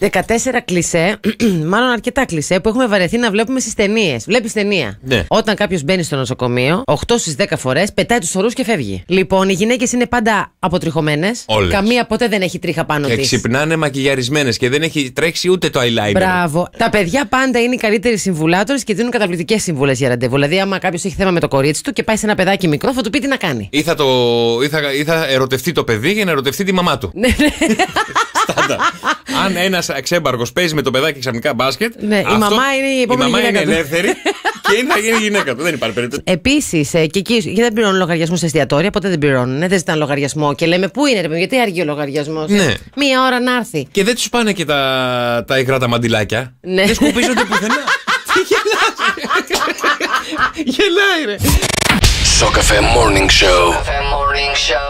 14 κλισέ, μάλλον αρκετά κλισέ, που έχουμε βαρεθεί να βλέπουμε στις ταινίες. Βλέπεις ταινία. Ναι. Όταν κάποιος μπαίνει στο νοσοκομείο, 8 στι 10 φορές, πετάει τους ορού και φεύγει. Λοιπόν, οι γυναίκες είναι πάντα αποτριχωμένες. Καμία ποτέ δεν έχει τρίχα πάνω τη. Και ξυπνάνε μακιγιαρισμένες και δεν έχει τρέξει ούτε το eyeliner. Μπράβο. Τα παιδιά πάντα είναι οι καλύτεροι συμβουλάτορες και δίνουν καταπληκτικές συμβουλές για ραντεβού. Δηλαδή, άμα κάποιος έχει θέμα με το κορίτσι του και πάει σε ένα παιδάκι μικρό, θα του πει τι να κάνει. Ή θα, το... ή θα... Ή θα ερωτευτεί το παιδί για να ερωτευτεί τη μαμά του. Ναι, ναι. αν ένας αξέμπαργος παίζει με το παιδάκι ξαφνικά μπάσκετ. Ναι, η μαμά είναι η μαμά είναι ελεύθερη και είναι γίνει γυναίκα του. Δεν υπάρχει περίπτωση. Επίσης, ε, και εκεί γιατί δεν πληρώνουν λογαριασμού σε εστιατόρια, ποτέ δεν πληρώνουν. Δεν ζητάνε λογαριασμό και λέμε πού είναι, ρε γιατί αργεί ο λογαριασμός. Ε? Ναι. Μία ώρα να έρθει. Και δεν τους πάνε και τα, τα υγρά τα μαντιλάκια. Ναι. Δεν σκουπίζονται πουθενά. Τι γελάει. Γελάει, ρε. Morning Show. Morning Show.